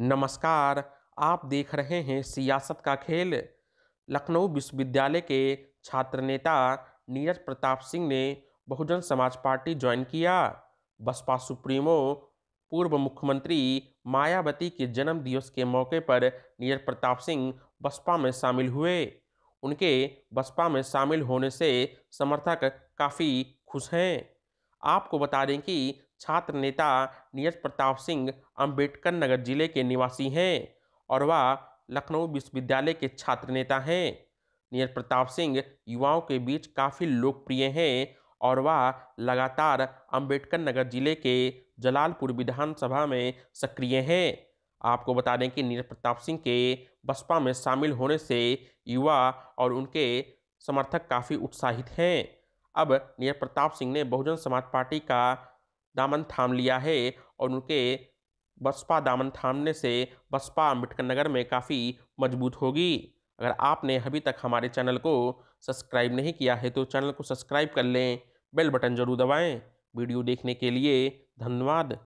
नमस्कार आप देख रहे हैं सियासत का खेल लखनऊ विश्वविद्यालय के छात्र नेता नीरज प्रताप सिंह ने बहुजन समाज पार्टी ज्वाइन किया बसपा सुप्रीमो पूर्व मुख्यमंत्री मायावती के जन्म दिवस के मौके पर नीरज प्रताप सिंह बसपा में शामिल हुए उनके बसपा में शामिल होने से समर्थक काफ़ी खुश हैं आपको बता दें कि छात्र नेता नीरज प्रताप सिंह अंबेडकर नगर जिले के निवासी हैं और वह लखनऊ विश्वविद्यालय के छात्र नेता हैं नीरज प्रताप सिंह युवाओं के बीच काफ़ी लोकप्रिय हैं और वह लगातार अंबेडकर नगर जिले के जलालपुर विधानसभा में सक्रिय हैं आपको बता दें कि नीरज प्रताप सिंह के बसपा में शामिल होने से युवा और उनके समर्थक काफ़ी उत्साहित हैं अब नियर प्रताप सिंह ने बहुजन समाज पार्टी का दामन थाम लिया है और उनके बसपा दामन थामने से बसपा अम्बेडकर नगर में काफ़ी मजबूत होगी अगर आपने अभी तक हमारे चैनल को सब्सक्राइब नहीं किया है तो चैनल को सब्सक्राइब कर लें बेल बटन जरूर दबाएं वीडियो देखने के लिए धन्यवाद